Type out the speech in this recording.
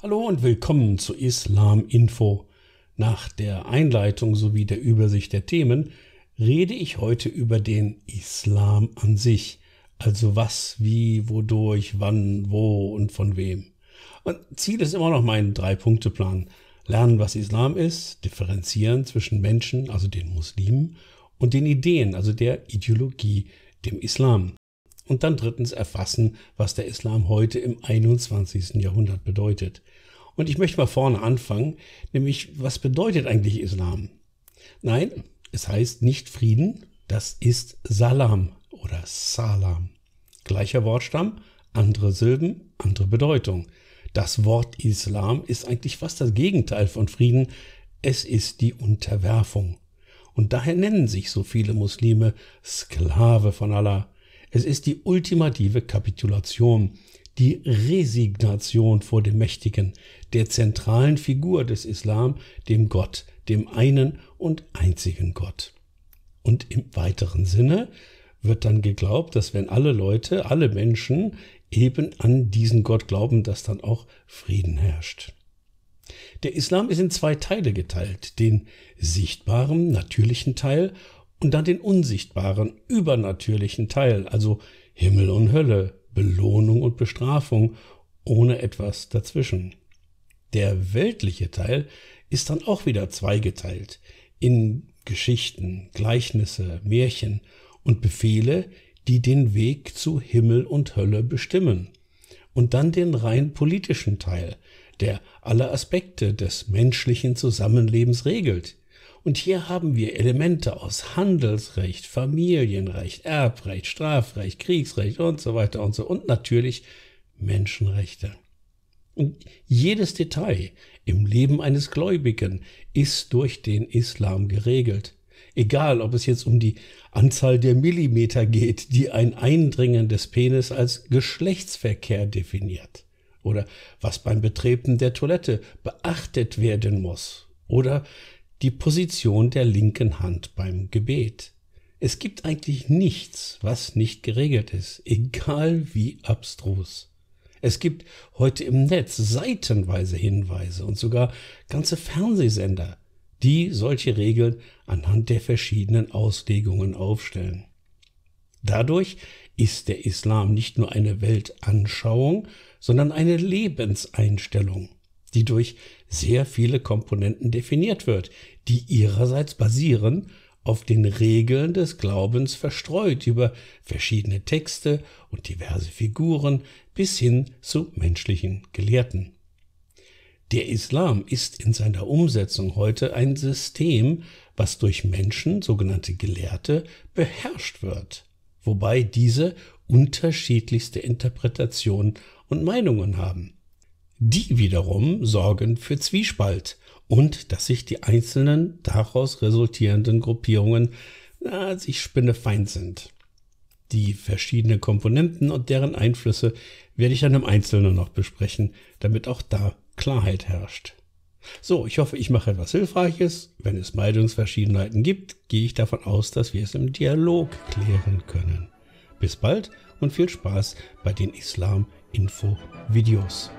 Hallo und willkommen zu Islam Info. Nach der Einleitung sowie der Übersicht der Themen rede ich heute über den Islam an sich, also was, wie, wodurch, wann, wo und von wem. Und Ziel ist immer noch mein Drei-Punkte-Plan. Lernen, was Islam ist, differenzieren zwischen Menschen, also den Muslimen, und den Ideen, also der Ideologie, dem Islam. Und dann drittens erfassen, was der Islam heute im 21. Jahrhundert bedeutet. Und ich möchte mal vorne anfangen, nämlich was bedeutet eigentlich Islam? Nein, es heißt nicht Frieden, das ist Salam oder Salam. Gleicher Wortstamm, andere Silben, andere Bedeutung. Das Wort Islam ist eigentlich fast das Gegenteil von Frieden, es ist die Unterwerfung. Und daher nennen sich so viele Muslime Sklave von Allah, es ist die ultimative Kapitulation, die Resignation vor dem Mächtigen, der zentralen Figur des Islam, dem Gott, dem einen und einzigen Gott. Und im weiteren Sinne wird dann geglaubt, dass wenn alle Leute, alle Menschen eben an diesen Gott glauben, dass dann auch Frieden herrscht. Der Islam ist in zwei Teile geteilt, den sichtbaren, natürlichen Teil und dann den unsichtbaren, übernatürlichen Teil, also Himmel und Hölle, Belohnung und Bestrafung, ohne etwas dazwischen. Der weltliche Teil ist dann auch wieder zweigeteilt in Geschichten, Gleichnisse, Märchen und Befehle, die den Weg zu Himmel und Hölle bestimmen. Und dann den rein politischen Teil, der alle Aspekte des menschlichen Zusammenlebens regelt, und hier haben wir Elemente aus Handelsrecht, Familienrecht, Erbrecht, Strafrecht, Kriegsrecht und so weiter und so und natürlich Menschenrechte. Und jedes Detail im Leben eines Gläubigen ist durch den Islam geregelt. Egal, ob es jetzt um die Anzahl der Millimeter geht, die ein Eindringen des Penis als Geschlechtsverkehr definiert. Oder was beim Betreten der Toilette beachtet werden muss. Oder die Position der linken Hand beim Gebet. Es gibt eigentlich nichts, was nicht geregelt ist, egal wie abstrus. Es gibt heute im Netz seitenweise Hinweise und sogar ganze Fernsehsender, die solche Regeln anhand der verschiedenen Auslegungen aufstellen. Dadurch ist der Islam nicht nur eine Weltanschauung, sondern eine Lebenseinstellung die durch sehr viele Komponenten definiert wird, die ihrerseits basieren auf den Regeln des Glaubens verstreut über verschiedene Texte und diverse Figuren bis hin zu menschlichen Gelehrten. Der Islam ist in seiner Umsetzung heute ein System, was durch Menschen, sogenannte Gelehrte, beherrscht wird, wobei diese unterschiedlichste Interpretationen und Meinungen haben. Die wiederum sorgen für Zwiespalt und dass sich die einzelnen daraus resultierenden Gruppierungen na, sich spinnefeind sind. Die verschiedenen Komponenten und deren Einflüsse werde ich dann im Einzelnen noch besprechen, damit auch da Klarheit herrscht. So, ich hoffe, ich mache etwas Hilfreiches. Wenn es Meinungsverschiedenheiten gibt, gehe ich davon aus, dass wir es im Dialog klären können. Bis bald und viel Spaß bei den Islam-Info-Videos.